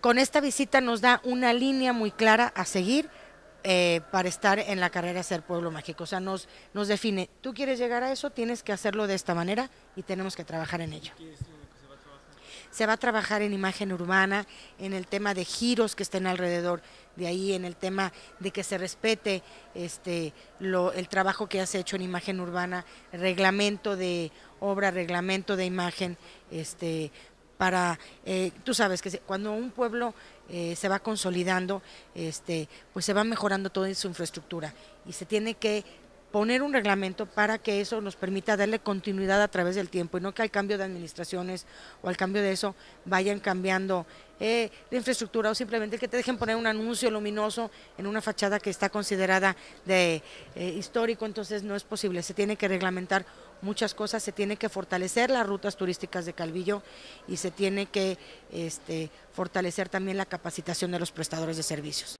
Con esta visita nos da una línea muy clara a seguir eh, para estar en la carrera Ser Pueblo Mágico. O sea, nos, nos define, tú quieres llegar a eso, tienes que hacerlo de esta manera y tenemos que trabajar en ello se va a trabajar en imagen urbana, en el tema de giros que estén alrededor de ahí, en el tema de que se respete este, el trabajo que has hecho en imagen urbana, reglamento de obra, reglamento de imagen, este, para, eh, tú sabes que cuando un pueblo eh, se va consolidando, este, pues se va mejorando toda su infraestructura y se tiene que poner un reglamento para que eso nos permita darle continuidad a través del tiempo y no que al cambio de administraciones o al cambio de eso vayan cambiando de eh, infraestructura o simplemente que te dejen poner un anuncio luminoso en una fachada que está considerada de eh, histórico, entonces no es posible, se tiene que reglamentar muchas cosas, se tiene que fortalecer las rutas turísticas de Calvillo y se tiene que este, fortalecer también la capacitación de los prestadores de servicios.